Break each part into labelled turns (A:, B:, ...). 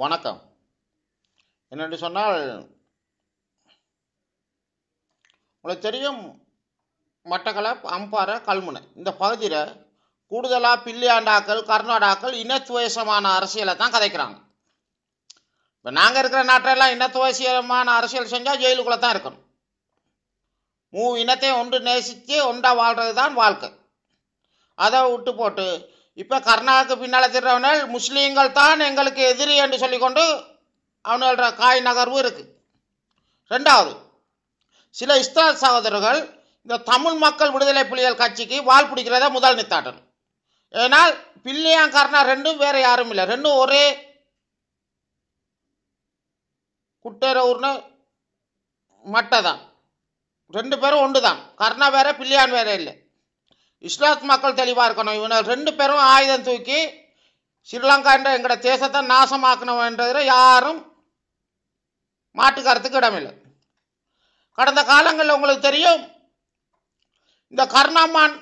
A: வணக்கம் என்னென்று சொன்னால் உங்களுக்கு தெரியும் மட்டக்களப்பு அம்பாறை கல்முனை இந்த பகுதியில் கூடுதலாக பில்லியாண்டாக்கள் கர்நாடாக்கள் இனத்துவேசமான அரசியலை தான் கதைக்கிறாங்க இப்போ நாங்கள் இருக்கிற நாட்டிலெல்லாம் இனத்துவேசியமான அரசியல் செஞ்சால் ஜெயிலுக்குள்ளே தான் இருக்கணும் மூ இனத்தை ஒன்று நேசித்து ஒன்றாக வாழ்கிறது தான் வாழ்க்கை அதை விட்டு போட்டு இப்போ கர்நாவுக்கு பின்னால் திருறவனால் முஸ்லீம்கள் தான் எங்களுக்கு எதிரி என்று சொல்லிக்கொண்டு அவனோட காய் நகர்வு இருக்குது ரெண்டாவது சில இஸ்லாத் சகோதரர்கள் இந்த தமிழ் மக்கள் விடுதலை புலிகள் கட்சிக்கு வால் பிடிக்கிறத முதல் நித்தாட்டன் ஏனால் பிள்ளையான் கர்ணா ரெண்டும் வேறு யாரும் இல்லை ரெண்டும் ஒரே குட்டேர ஊர்னு மட்டை தான் ரெண்டு பேரும் ஒன்று தான் கர்ணா வேற பில்லியான் வேற இல்லை இஸ்லாத் மக்கள் தெளிவாக இருக்கணும் இவனை ரெண்டு பேரும் ஆயுதம் தூக்கி ஸ்ரீலங்கா என்ற எங்களோட தேசத்தை நாசமாக்கணும்ன்றதில் யாரும் மாட்டுக்காரத்துக்கு இடமில்லை கடந்த காலங்களில் உங்களுக்கு தெரியும் இந்த கர்ணாமான்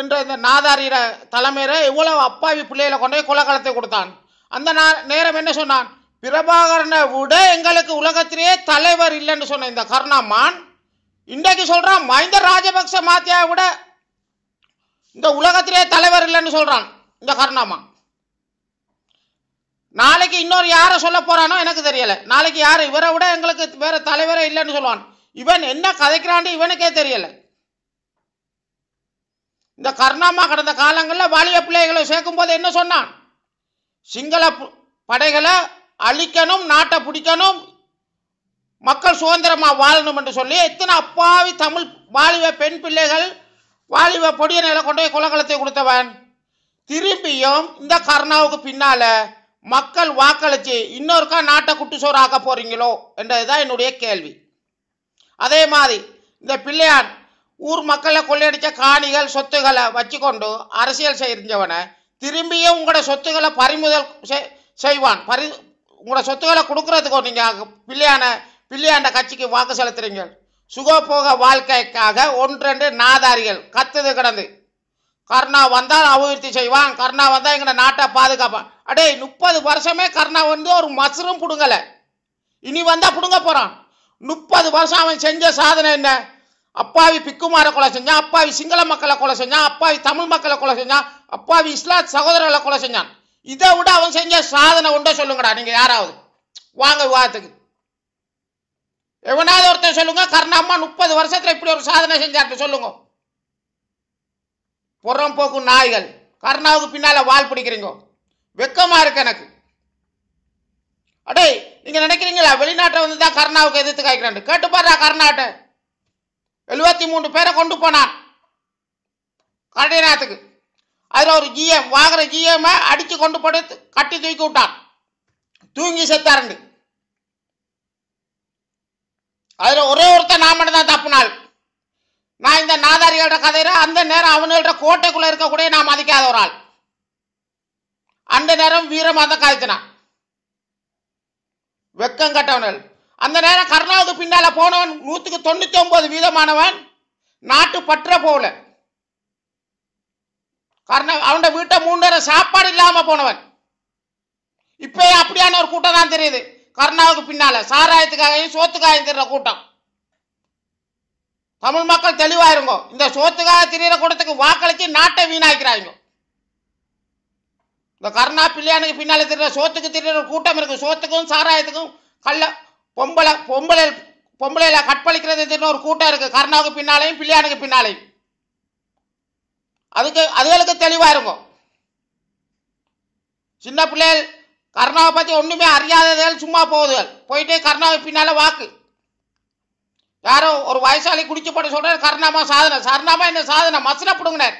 A: என்ற இந்த நாதாரியர தலைமையில் இவ்வளோ அப்பாவி பிள்ளைகளை கொண்டு போய் குலகலத்தை கொடுத்தான் அந்த நேரம் என்ன சொன்னான் பிரபாகரனை விட எங்களுக்கு உலகத்திலேயே தலைவர் இல்லைன்னு சொன்ன இந்த கர்ணாமான் இன்றைக்கு சொல்கிறான் மஹிந்த ராஜபக்ச மாத்தியாவை விட இந்த உலகத்திலே தலைவர் இல்லைன்னு சொல்கிறான் இந்த கருணாமா நாளைக்கு இன்னொரு யாரை சொல்ல போகிறானோ எனக்கு தெரியலை நாளைக்கு யார் இவரை விட எங்களுக்கு வேறு தலைவரே இல்லைன்னு சொல்லுவான் இவன் என்ன கதைக்கிறான்னு இவனுக்கே தெரியலை இந்த கருணாமா கடந்த காலங்களில் வாலிய பிள்ளைகளை சேர்க்கும் போது என்ன சொன்னான் சிங்கள படைகளை அழிக்கணும் நாட்டை பிடிக்கணும் மக்கள் சுதந்திரமாக வாழணும் என்று சொல்லி எத்தனை அப்பாவி தமிழ் வாலிய பெண் பிள்ளைகள் வாலிப பொடியனையில் கொண்டு போய் குலகலத்தை கொடுத்தவன் திரும்பியும் இந்த கர்ணாவுக்கு பின்னால மக்கள் வாக்களித்து இன்னொருக்கா நாட்டை குட்டிச்சோறு ஆக்க போறீங்களோ என்றதுதான் என்னுடைய கேள்வி அதே மாதிரி இந்த பிள்ளையான் ஊர் மக்களை கொள்ளையடிச்ச காணிகள் சொத்துக்களை வச்சுக்கொண்டு அரசியல் செஞ்சவனை திரும்பியும் உங்களோட சொத்துக்களை பறிமுதல் செய்வான் பரி உங்களோட சொத்துக்களை கொடுக்கறதுக்கோ நீங்கள் பிள்ளையான பிள்ளையாண்ட கட்சிக்கு வாக்கு செலுத்துறீங்க சுகபோக வாழ்க்கைக்காக ஒன்றென்று நாதாரிகள் கத்துது கிடந்து கர்ணா வந்தால் அபிவிருத்தி செய்வான் கர்ணா வந்தால் எங்களை நாட்டை பாதுகாப்பான் அடே முப்பது வருஷமே கர்ணா வந்து ஒரு மசரும் பிடுங்கலை இனி வந்தால் பிடுங்க போகிறான் முப்பது வருஷம் அவன் செஞ்ச சாதனை என்ன அப்பாவி பிக்குமாரை கொலை செஞ்சான் அப்பாவி சிங்கள மக்களை கொலை செஞ்சான் அப்பாவி தமிழ் மக்களை கொலை செஞ்சான் அப்பாவி இஸ்லாத் சகோதரர்களை கொலை செஞ்சான் இதை விட அவன் செஞ்ச சாதனை உண்டை சொல்லுங்கடா நீங்கள் யாராவது வாங்க விவாதத்துக்கு எவனாவது ஒருத்தர் சொல்லுங்க கருணாம்மா முப்பது வருஷத்துல இப்படி ஒரு சாதனை செஞ்சார்ட்டு சொல்லுங்க புறம் போக்கும் நாய்கள் கர்ணாவுக்கு பின்னால வால் பிடிக்கிறீங்க வெக்கமா இருக்கு எனக்கு அடே நீங்க நினைக்கிறீங்களா வெளிநாட்டை வந்து தான் கர்ணாவுக்கு எதிர்த்து காய்க்கிறான் கேட்டு கர்நாட்ட எழுபத்தி மூணு பேரை கொண்டு போனான் கடைநாத்துக்கு அதில் ஒரு ஜிஎம் வாங்குற ஜிஎம் அடிச்சு கொண்டு போட்டு கட்டி தூக்கி விட்டான் தூங்கி செத்தாரண்டு அதில் ஒரே ஒருத்தர் நான் மட்டும்தான் தப்புனாள் நான் இந்த நாதாரிகளோட கதையில அந்த நேரம் அவனோட கோட்டைக்குள்ளே இருக்கக்கூடிய நான் மதிக்காத ஒரு ஆள் அந்த நேரம் வீரமாக தான் காய்ச்சினான் வெக்கம் கட்டவனல் அந்த நேரம் கர்ணாவுக்கு பின்னால் போனவன் நூற்றுக்கு தொண்ணூற்றி ஒன்பது வீதமானவன் நாட்டு பற்ற போகல கருணா அவன வீட்டை நேரம் சாப்பாடு இல்லாமல் போனவன் இப்போ அப்படியான ஒரு கூட்டம் தான் தெரியுது கருணாவுக்கு பின்னால சாராயத்துக்காகவும் சோத்துக்காகவும் திருற கூட்டம் தமிழ் மக்கள் தெளிவா இருங்க இந்த சோத்துக்காக திரியிற கூட்டத்துக்கு வாக்களித்து நாட்டை வீணாக்கிறாங்க இந்த கருணா பிள்ளையானுக்கு பின்னால திருற சோத்துக்கு திரிற கூட்டம் இருக்கு சோத்துக்கும் சாராயத்துக்கும் கல்ல பொம்பளை பொம்பளை பொம்பளையில கற்பழிக்கிறது திரின ஒரு கூட்டம் இருக்கு கருணாவுக்கு பின்னாலையும் பிள்ளையானுக்கு பின்னாலையும் அதுக்கு அதுகளுக்கு தெளிவா இருக்கும் சின்ன பிள்ளைகள் கருணாவை பற்றி ஒன்றுமே அறியாததால் சும்மா போகுதுகள் போயிட்டே கருணாவை பின்னால் வாக்கு யாரோ ஒரு வயசாளி குடிச்சு போட்டு சொல்கிறார் கருணாமா சாதனை சரணாமா என்ன சாதனை மசனை பிடுங்கினார்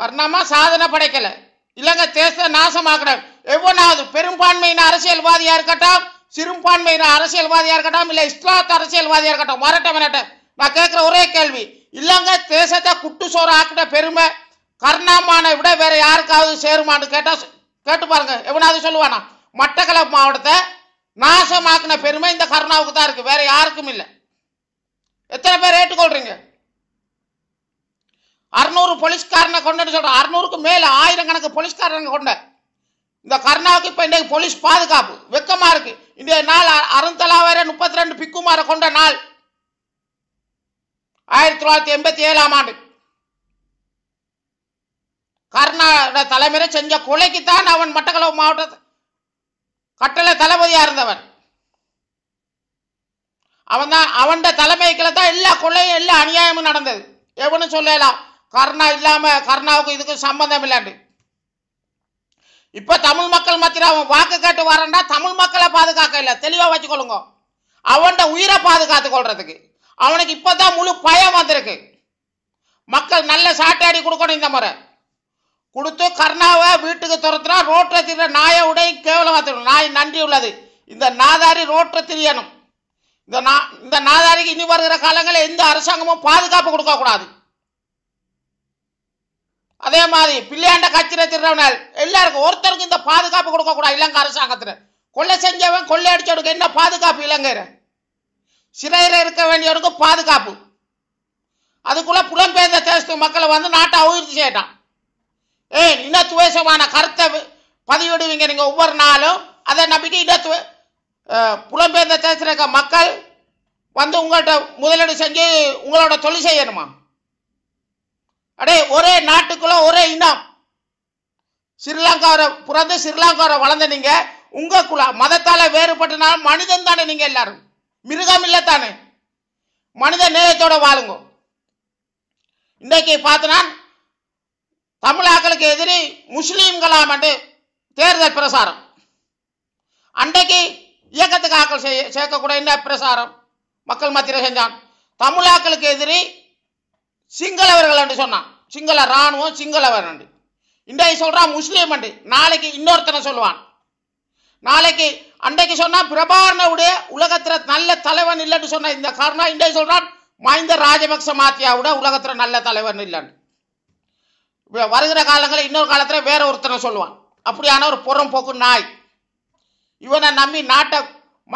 A: கருணாமா சாதனை படைக்கலை இல்லைங்க தேசத்தை நாசமாக்கினார் எவ்வளவு பெரும்பான்மையின அரசியல்வாதியாக இருக்கட்டும் சிறுபான்மையின அரசியல்வாதியாக இருக்கட்டும் இல்லை இஸ்லாத்த அரசியல்வாதியாக இருக்கட்டும் வரட்டும் வரட்டும் நான் கேட்குற ஒரே கேள்வி இல்லைங்க தேசத்தை குட்டு சோறு ஆக்கின பெருமை கருணாமானை விட வேற யாருக்காவது சேருமான்னு கேட்டா கேட்டு பாருங்க எவனாவது சொல்லுவானா மட்டக்களப்பு மாவட்டத்தை நாசமாக்கின பெருமை இந்த கருணாவுக்கு தான் இருக்கு வேற யாருக்கும் இல்லை எத்தனை பேர் ஏற்றுக்கொள்றீங்க அறுநூறு போலீஸ்காரனை கொண்டு சொல்ற அறுநூறுக்கு மேல கணக்கு போலீஸ்காரங்க கொண்ட இந்த கர்ணாவுக்கு இப்போ இன்றைக்கு போலீஸ் பாதுகாப்பு வெக்கமா இருக்கு இந்த நாள் அருந்தலாவே முப்பத்தி ரெண்டு பிக்குமாரை கொண்ட நாள் ஆயிரத்தி தொள்ளாயிரத்தி எண்பத்தி ஏழாம் ஆண்டு கர்நாட தலைமையில செஞ்ச கொலைக்குத்தான் அவன் மட்டக்களவு மாவட்ட கட்டளை தளபதியாக இருந்தவன் அவன் தான் அவன் தலைமைக்குல தான் எல்லா கொள்ளையும் எல்லா அநியாயமும் நடந்தது எவனு சொல்லலாம் கர்ணா இல்லாமல் கர்ணாவுக்கு இதுக்கும் சம்பந்தம் இல்லாண்டு இப்போ தமிழ் மக்கள் மத்தியில் அவன் வாக்கு கேட்டு வரண்டா தமிழ் மக்களை பாதுகாக்க இல்லை தெளிவாக வச்சுக்கொள்ளுங்க அவன்கிட்ட உயிரை பாதுகாத்து கொள்றதுக்கு அவனுக்கு இப்போ தான் முழு பயம் வந்திருக்கு மக்கள் நல்ல சாட்டாடி கொடுக்கணும் இந்த முறை கொடுத்து கர்ணாவை வீட்டுக்கு துரத்துனா ரோட்டில் திரிகிற நாயை உடைய கேவலமாக தெரியும் நாய் நன்றி உள்ளது இந்த நாதாரி ரோட்டில் திரியணும் இந்த நா இந்த நாதாரிக்கு இனி வருகிற காலங்களில் எந்த அரசாங்கமும் பாதுகாப்பு கொடுக்கக்கூடாது அதே மாதிரி பிள்ளையாண்ட கட்சியில் திருறவனால் எல்லாருக்கும் ஒருத்தருக்கும் இந்த பாதுகாப்பு கொடுக்கக்கூடாது இலங்கை அரசாங்கத்தில் கொள்ளை செஞ்சவன் கொள்ளை அடிச்சவனுக்கு என்ன பாதுகாப்பு இலங்கையில் சிறையில் இருக்க வேண்டியவனுக்கு பாதுகாப்பு அதுக்குள்ளே புலம்பெயர்ந்த தேசத்து மக்களை வந்து நாட்டை அபிவிருத்தி செய்யட்டான் ஏ இனத்துவேசமான கருத்தை பதிவிடுவீங்க நீங்கள் ஒவ்வொரு நாளும் அதை நம்பிக்கை இனத்துவ புலம்பெயர்ந்த தேசத்திருக்க மக்கள் வந்து உங்கள்கிட்ட முதலீடு செஞ்சு உங்களோட தொழில் செய்யணுமா அடே ஒரே நாட்டுக்குள்ள ஒரே இனம் ஸ்ரீலங்காவை பிறந்து ஸ்ரீலங்காவை வளர்ந்த நீங்கள் உங்க மதத்தால் வேறுபட்டனாலும் மனிதன் தானே நீங்கள் எல்லாரும் மிருகம் இல்லை தானே மனித நேயத்தோட வாழுங்க இன்றைக்கு பார்த்தனா தமிழாக்களுக்கு எதிரி முஸ்லீம்களாம் என்று தேர்தல் பிரசாரம் அன்றைக்கு இயக்கத்துக்கு ஆக்கள் செய்ய சேர்க்கக்கூடிய பிரசாரம் மக்கள் மத்தியில் செஞ்சான் தமிழாக்களுக்கு எதிரி சிங்களவர்கள் என்று சொன்னான் சிங்கள இராணுவம் சிங்களவர் என்று இன்றைக்கு சொல்கிறான் முஸ்லீம் என்று நாளைக்கு இன்னொருத்தனை சொல்லுவான் நாளைக்கு அன்றைக்கு சொன்னால் பிரபாரனுடைய உலகத்தில் நல்ல தலைவன் இல்லைன்னு சொன்ன இந்த காரணம் இன்றைக்கு சொல்கிறான் மஹிந்த ராஜபக்ச மாத்தியாவோட உலகத்தில் நல்ல தலைவன் இல்லைன்னு வருகிற காலங்களில் இன்னொரு காலத்தில் வேற ஒருத்தரை சொல்லுவான் அப்படியான ஒரு புறம் போக்கு நாய் இவனை நம்பி நாட்டை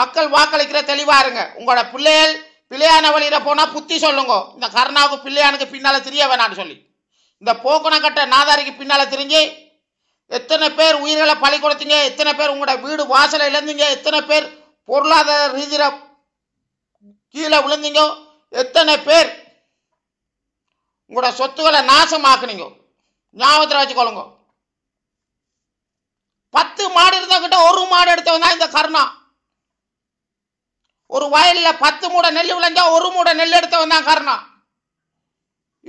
A: மக்கள் வாக்களிக்கிற தெளிவாக இருங்க உங்களோட பிள்ளைகள் பிள்ளையான வழியில் போனால் புத்தி சொல்லுங்க இந்த கருணாவுக்கு பிள்ளையானுக்கு பின்னால் தெரிய வேணான்னு சொல்லி இந்த கட்ட நாதாரிக்கு பின்னால் தெரிஞ்சு எத்தனை பேர் உயிர்களை பழி கொடுத்தீங்க எத்தனை பேர் உங்களோட வீடு வாசலை இழந்தீங்க எத்தனை பேர் பொருளாதார ரீதியில் கீழே விழுந்தீங்க எத்தனை பேர் உங்களோட சொத்துக்களை நாசமாக்குனீங்க ஞாபகத்தில் வச்சுக்கொள்ளுங்க பத்து மாடு இருந்தவங்கிட்ட ஒரு மாடு எடுத்தவன் தான் இந்த கருணா ஒரு வயலில் பத்து மூட நெல் விளைஞ்சா ஒரு மூட நெல் எடுத்தவன் தான் கருணா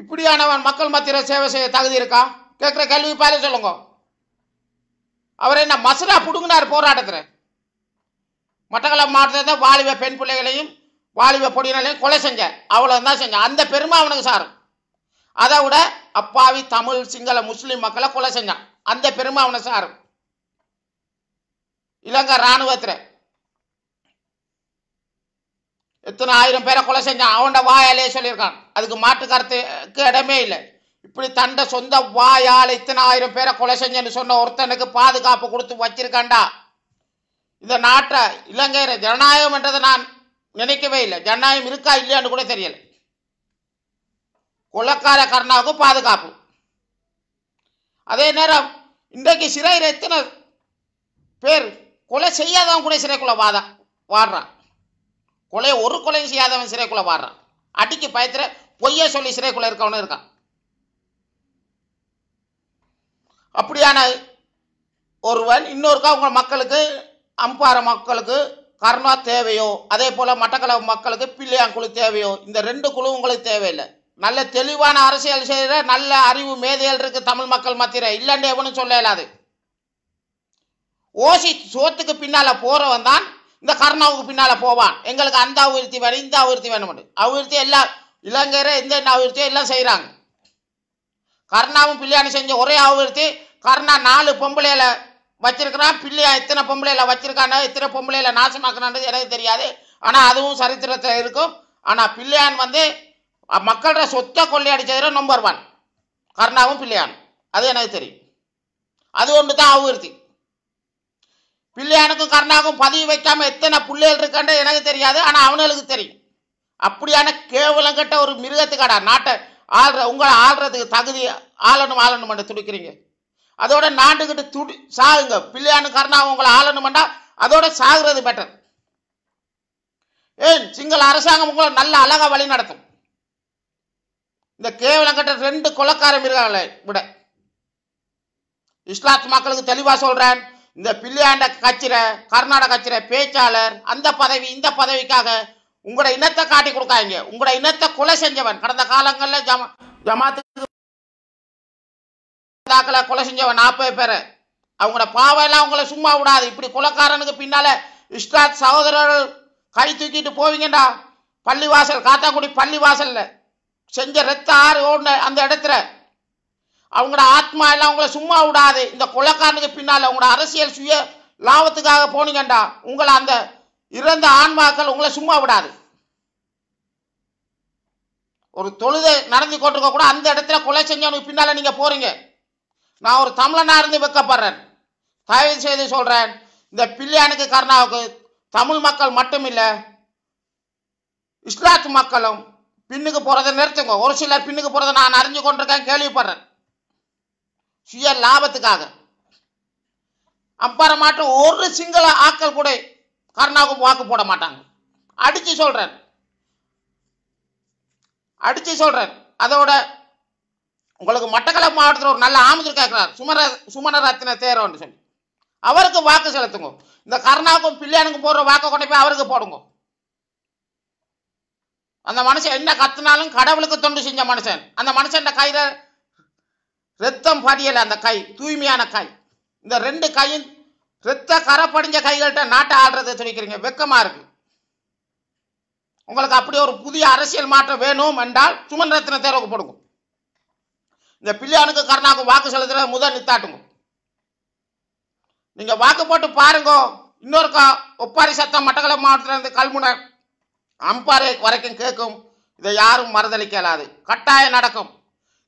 A: இப்படியானவன் மக்கள் மத்தியில் சேவை செய்ய தகுதி இருக்கா கேட்குற கல்வி பால சொல்லுங்க அவர் என்ன மசுரா பிடுங்கினார் போராட்டத்தில் மட்டக்களப்பு மாவட்டத்தை வாலிப பெண் பிள்ளைகளையும் வாலிப பொடியினாலையும் கொலை செஞ்சேன் அவ்வளோ தான் செஞ்சேன் அந்த பெருமை அவனுக்கு சார் அதை விட அப்பாவி தமிழ் சிங்கள முஸ்லீம் மக்களை கொலை செஞ்சான் அந்த பெருமை அவனை சாரும் இலங்கை இராணுவத்தில் எத்தனை ஆயிரம் பேரை கொலை செஞ்சான் அவன் வாயாலே சொல்லியிருக்கான் அதுக்கு மாட்டு கருத்துக்கு இடமே இல்லை இப்படி தண்ட சொந்த வாயால் இத்தனை ஆயிரம் பேரை கொலை செஞ்சேன்னு சொன்ன ஒருத்தனுக்கு பாதுகாப்பு கொடுத்து வச்சிருக்கண்டா இந்த நாட்டை இலங்கையில் ஜனநாயகம் என்றதை நான் நினைக்கவே இல்லை ஜனநாயகம் இருக்கா இல்லையான்னு கூட தெரியலை கொள்ளக்கார கர்ணாவுக்கு பாதுகாப்பு அதே நேரம் இன்றைக்கு சிறையில் எத்தனை பேர் கொலை செய்யாதவன் கூட சிறைக்குள்ள வாதா வாடுறான் கொலை ஒரு கொலையும் செய்யாதவன் சிறைக்குள்ள வாடுறான் அடிக்கு பயத்துல பொய்ய சொல்லி சிறைக்குள்ள இருக்கவனு இருக்கான் அப்படியான ஒருவன் இன்னொருக்கா உங்கள் மக்களுக்கு அம்பாறை மக்களுக்கு கர்ணா தேவையோ அதே போல மட்டக்களவு மக்களுக்கு பிள்ளையாங்குழு தேவையோ இந்த ரெண்டு குழு உங்களுக்கு தேவையில்லை நல்ல தெளிவான அரசியல் செய்கிற நல்ல அறிவு மேதையல் இருக்கு தமிழ் மக்கள் மத்தியில் இல்லைன்னு எவனும் சொல்ல இயலாது ஓசி சோத்துக்கு பின்னால் போகிறவன் தான் இந்த கர்ணாவுக்கு பின்னால் போவான் எங்களுக்கு அந்த அபிவிருத்தி வேணும் இந்த அபிவிருத்தி வேணும் அபிவிருத்தி எல்லாம் இலங்கையரை எந்த என்ன அபிவிருத்தியோ எல்லாம் செய்கிறாங்க கர்ணாவும் பிள்ளையானு செஞ்ச ஒரே அபிவிருத்தி கர்ணா நாலு பொம்பளையில வச்சிருக்கிறான் பிள்ளையா எத்தனை பொம்பளையில வச்சிருக்கான எத்தனை பொம்பளையில நாசமாக்குறான்றது எனக்கு தெரியாது ஆனால் அதுவும் சரித்திரத்தில் இருக்கும் ஆனால் பிள்ளையான் வந்து மக்கள சொத்தை கொள்ளையடிச்சது நம்பர் ஒன் கருணாவும் பிள்ளையானும் அது எனக்கு தெரியும் அது ஒன்று தான் அபிவிருத்தி பிள்ளையானுக்கும் கருணாவுக்கும் பதவி வைக்காம எத்தனை பிள்ளைகள் இருக்கன்ற எனக்கு தெரியாது ஆனால் அவனுக்கு தெரியும் அப்படியான கேவலம் கட்ட ஒரு மிருகத்துக்காடா நாட்டை ஆள்ற உங்களை ஆள்றதுக்கு தகுதி ஆளணும் ஆளணும் துடிக்கிறீங்க அதோட நாட்டுக்கிட்ட துடி சாகுங்க பிள்ளையானு கருணாவும் உங்களை ஆளணுமெண்டா அதோட சாகுறது பெட்டர் ஏன் சிங்கள அரசாங்கம் உங்களை நல்ல அழகாக வழி நடத்தும் இந்த கட்ட ரெண்டு கொலக்காரம் இருக்காங்களே விட இஸ்லாத்து மக்களுக்கு தெளிவா சொல்றேன் இந்த பிள்ளையாண்ட கச்சிர கர்நாடக கட்சியில பேச்சாளர் அந்த பதவி இந்த பதவிக்காக உங்களோட இனத்தை காட்டி கொடுக்காங்க உங்களோட இனத்தை கொலை செஞ்சவன் கடந்த காலங்களில் ஜமா ஜமாத்துக்களை கொலை செஞ்சவன் நாற்பது பேர் அவங்களோட பாவையெல்லாம் அவங்கள சும்மா விடாது இப்படி கொலக்காரனுக்கு பின்னால இஸ்லாத் சகோதரர்கள் கை தூக்கிட்டு போவீங்கடா பள்ளிவாசல் காத்தாக்குடி பள்ளிவாசல்ல செஞ்ச ரத்த ஆறு அந்த இடத்துல அவங்களோட ஆத்மா எல்லாம் அவங்கள சும்மா விடாது இந்த கொலைக்காரனுக்கு பின்னால் அவங்களோட அரசியல் சுய லாபத்துக்காக போனீங்கண்டா உங்களை அந்த இறந்த ஆன்மாக்கள் உங்களை சும்மா விடாது ஒரு தொழுதை நடந்து கொண்டிருக்க கூட அந்த இடத்துல கொலை செஞ்சவனுக்கு பின்னால் நீங்கள் போகிறீங்க நான் ஒரு தமிழனாக இருந்து வைக்கப்படுறேன் தயவு செய்து சொல்கிறேன் இந்த பிள்ளையானுக்கு கருணாவுக்கு தமிழ் மக்கள் மட்டும் இல்லை இஸ்லாத்து மக்களும் பின்னுக்கு போகிறத நிறுத்துங்க ஒரு சில பின்னுக்கு போகிறத நான் அறிஞ்சு கொண்டிருக்கேன் கேள்விப்படுறேன் சுய லாபத்துக்காக அப்புறமாட்டு ஒரு சிங்கள ஆக்கள் கூட கருணாவுக்கு வாக்கு போட மாட்டாங்க அடித்து சொல்கிறேன் அடித்து சொல்கிறேன் அதோட உங்களுக்கு மட்டக்களப்பு மாவட்டத்தில் ஒரு நல்ல ஆமுதர் கேட்கிறார் சுமர ரத்தின தேரோன்னு சொல்லி அவருக்கு வாக்கு செலுத்துங்க இந்த கருணாவுக்கும் பிள்ளையானுக்கும் போடுற வாக்கு கொண்டு போய் அவருக்கு போடுங்க அந்த மனுஷன் என்ன கத்துனாலும் கடவுளுக்கு தொண்டு செஞ்ச மனுஷன் அந்த மனுஷன் கையில் ரத்தம் படியலை அந்த கை தூய்மையான கை இந்த ரெண்டு கையும் ரத்த கரை படிஞ்ச கைகள்கிட்ட நாட்டை ஆடுறதை சொல்லிக்கிறீங்க வெக்கமாக இருக்கு உங்களுக்கு அப்படி ஒரு புதிய அரசியல் மாற்றம் வேணும் என்றால் சுமன் ரத்தின தேர்வுக்கு போடுங்க இந்த பிள்ளையானுக்கு கருணாக்கு வாக்கு செலுத்துற முதல் நித்தாட்டுங்க நீங்கள் வாக்கு போட்டு பாருங்க இன்னொருக்கா ஒப்பாரி சத்தம் மாவட்டத்தில் இருந்து கல்முனை அம்பாரை வரைக்கும் கேட்கும் இதை யாரும் மறுதளிக்கலாது கட்டாயம் நடக்கும்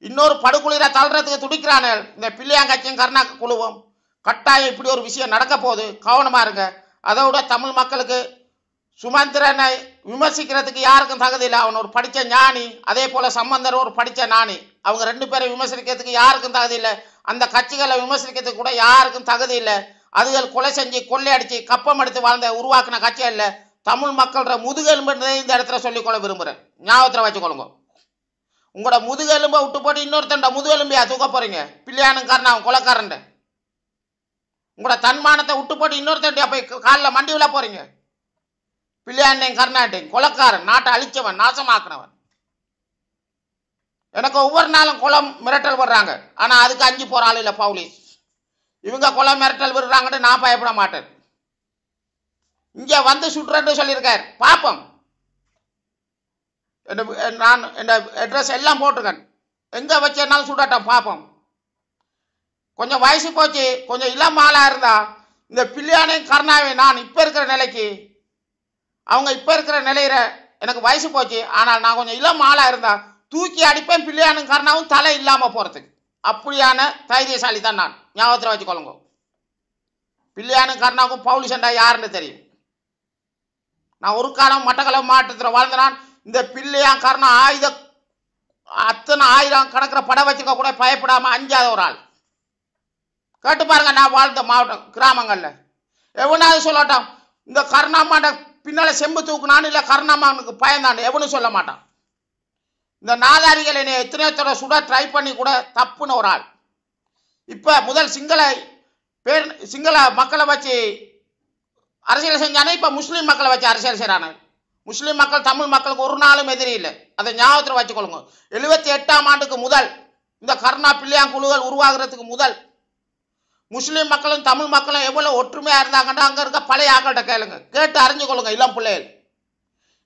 A: இன்னொரு படுகொலிர தள்ளுறதுக்கு துடிக்கிறானே இந்த பிள்ளையாங்கட்சியும் கர்நாக்கு குழுவும் கட்டாயம் இப்படி ஒரு விஷயம் நடக்க போகுது கவனமாக இருங்க அதோட தமிழ் மக்களுக்கு சுமந்திரனை விமர்சிக்கிறதுக்கு யாருக்கும் தகுதி இல்லை அவன் ஒரு படித்த ஞானி அதே போல் சம்பந்தர் ஒரு படித்த நாணி அவங்க ரெண்டு பேரை விமர்சிக்கிறதுக்கு யாருக்கும் தகுதி இல்லை அந்த கட்சிகளை விமர்சிக்கிறதுக்கு கூட யாருக்கும் தகுதி இல்லை அதுகள் கொலை செஞ்சு கொள்ளையடிச்சு கப்பம் எடுத்து வாழ்ந்த உருவாக்குன கட்சிகள் இல்லை தமிழ் மக்களோட முதுகெலும்புன்றதை இந்த இடத்துல சொல்லிக்கொள்ள விரும்புகிறேன் ஞாபகத்தில் வச்சுக்கொள்ளுங்க உங்களோட முதுகெலும்பை விட்டு போட்டு இன்னொருத்தண்ட முதுகெலும்பியா தூக்க போகிறீங்க பிள்ளையானுக்காரன் அவன் கொலக்காரன் உங்களோட தன்மானத்தை விட்டு போட்டு இன்னொருத்தண்டையா போய் காலில் மண்டி விழா போகிறீங்க பிள்ளையாண்டையும் கர்நாட்டையும் கொலக்காரன் நாட்டை அழிச்சவன் நாசமாக்குனவன் எனக்கு ஒவ்வொரு நாளும் குளம் மிரட்டல் விடுறாங்க ஆனால் அதுக்கு அஞ்சு போகிற ஆள் இல்லை பவுலிஸ் இவங்க குளம் மிரட்டல் விடுறாங்கன்ட்டு நான் பயப்பட மாட்டேன் இங்கே வந்து சுடுறேன்னு சொல்லியிருக்கார் பாப்போம் நான் இந்த அட்ரஸ் எல்லாம் போட்டுங்க எங்கே வச்சேனாலும் சுடாட்டம் பார்ப்போம் கொஞ்சம் வயசு போச்சு கொஞ்சம் இளம் ஆளா இருந்தா இந்த பிள்ளையானையும் கருணாவை நான் இப்போ இருக்கிற நிலைக்கு அவங்க இப்போ இருக்கிற நிலையில எனக்கு வயசு போச்சு ஆனால் நான் கொஞ்சம் இளம் ஆளா இருந்தா தூக்கி அடிப்பேன் பிள்ளையானும் கருணாவும் தலை இல்லாமல் போகிறதுக்கு அப்படியான தைரியசாலி தான் நான் ஞாபகத்தில் வச்சுக்கொள்ளுங்க பிள்ளையானும் கருணாவுக்கும் பவுலிசண்டா யாருன்னு தெரியும் நான் ஒரு காலம் மட்டக்கள மாவட்டத்தில் வாழ்ந்தனான் இந்த பிள்ளையான் காரணம் ஆயுத அத்தனை ஆயிரம் கணக்கிற படம் வச்சுக்க கூட பயப்படாமல் அஞ்சாத ஒரு ஆள் கேட்டு பாருங்க நான் வாழ்ந்த மாவட்டம் கிராமங்களில் எவனாவது சொல்லட்டும் இந்த கருணாமாண்ட பின்னால் செம்பு தூக்குனான் இல்லை கருணாமானுக்கு பயந்தான் எவனும் சொல்ல மாட்டான் இந்த நாதாரிகள் என்னை எத்தனையோ தடவை சுட ட்ரை பண்ணி கூட தப்புன்னு ஒரு ஆள் இப்போ முதல் சிங்கள பேர் சிங்கள மக்களை வச்சு அரசியல் செஞ்சானே இப்போ முஸ்லீம் மக்களை வச்சு அரசியல் செய்கிறானே முஸ்லீம் மக்கள் தமிழ் மக்களுக்கு ஒரு நாளும் எதிரி இல்லை அதை ஞாபகத்தில் வச்சுக்கொள்ளுங்க எழுபத்தி எட்டாம் ஆண்டுக்கு முதல் இந்த கருணா பிள்ளையான் குழுகள் உருவாகிறதுக்கு முதல் முஸ்லீம் மக்களும் தமிழ் மக்களும் எவ்வளோ ஒற்றுமையாக இருந்தாங்கன்னா அங்கே இருக்க பழைய ஆக்கள்கிட்ட கேளுங்க கேட்டு அறிஞ்சு கொள்ளுங்க இளம் பிள்ளைகள்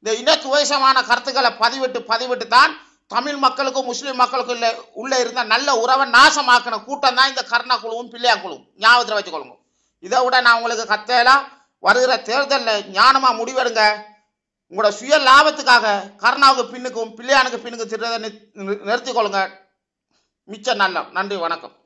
A: இந்த இனத்துவேஷமான கருத்துக்களை பதிவிட்டு பதிவிட்டு தான் தமிழ் மக்களுக்கும் முஸ்லீம் மக்களுக்கும் இல்லை உள்ளே இருந்த நல்ல உறவை நாசமாக்கின கூட்டம் தான் இந்த கருணா குழுவும் பிள்ளையா குழுவும் ஞாபகத்தில் வச்சுக்கொள்ளுங்க இதை விட நான் உங்களுக்கு கத்தேலாம் வருகிற தேர்தலில் ஞானமாக முடிவெடுங்க உங்களோட சுய லாபத்துக்காக கருணாவுக்கு பின்னுக்கும் பிள்ளையானுக்கு பின்னுக்கும் திருடதை நிறுத்திக்கொள்ளுங்க மிச்சம் நல்ல நன்றி வணக்கம்